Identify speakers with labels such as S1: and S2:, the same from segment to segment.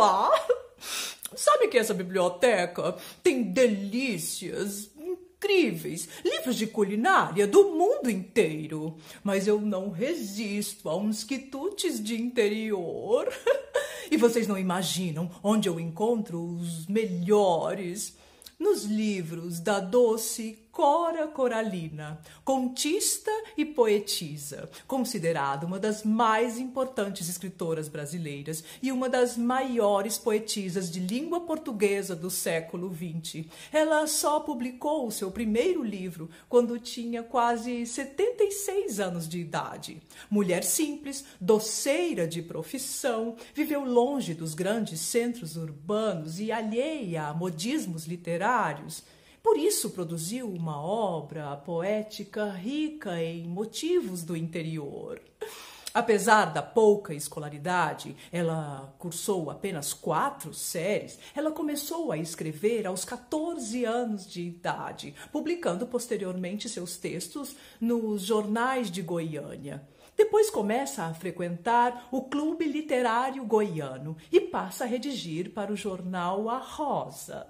S1: lá. Sabe que essa biblioteca tem delícias incríveis, livros de culinária do mundo inteiro. Mas eu não resisto a uns quitutes de interior. e vocês não imaginam onde eu encontro os melhores nos livros da doce Cora Coralina, contista e poetisa, considerada uma das mais importantes escritoras brasileiras e uma das maiores poetisas de língua portuguesa do século XX. Ela só publicou o seu primeiro livro quando tinha quase 76 anos de idade. Mulher simples, doceira de profissão, viveu longe dos grandes centros urbanos e alheia a modismos literários por isso produziu uma obra poética rica em motivos do interior. Apesar da pouca escolaridade, ela cursou apenas quatro séries, ela começou a escrever aos 14 anos de idade, publicando posteriormente seus textos nos jornais de Goiânia. Depois começa a frequentar o Clube Literário Goiano e passa a redigir para o jornal A Rosa.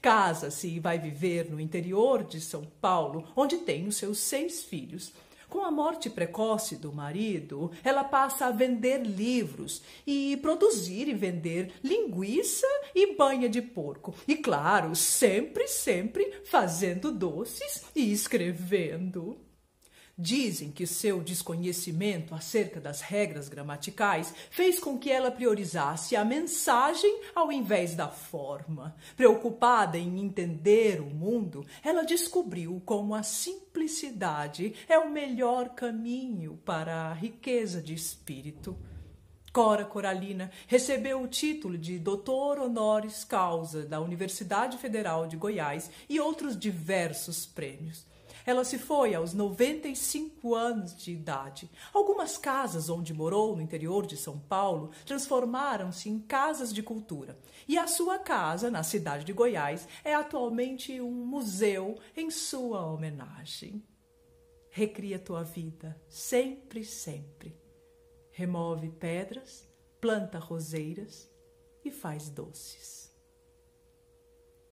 S1: Casa-se e vai viver no interior de São Paulo, onde tem os seus seis filhos. Com a morte precoce do marido, ela passa a vender livros e produzir e vender linguiça e banha de porco. E claro, sempre, sempre fazendo doces e escrevendo. Dizem que seu desconhecimento acerca das regras gramaticais fez com que ela priorizasse a mensagem ao invés da forma. Preocupada em entender o mundo, ela descobriu como a simplicidade é o melhor caminho para a riqueza de espírito. Cora Coralina recebeu o título de doutor honoris causa da Universidade Federal de Goiás e outros diversos prêmios. Ela se foi aos 95 anos de idade. Algumas casas onde morou no interior de São Paulo transformaram-se em casas de cultura. E a sua casa, na cidade de Goiás, é atualmente um museu em sua homenagem. Recria tua vida, sempre, sempre. Remove pedras, planta roseiras e faz doces.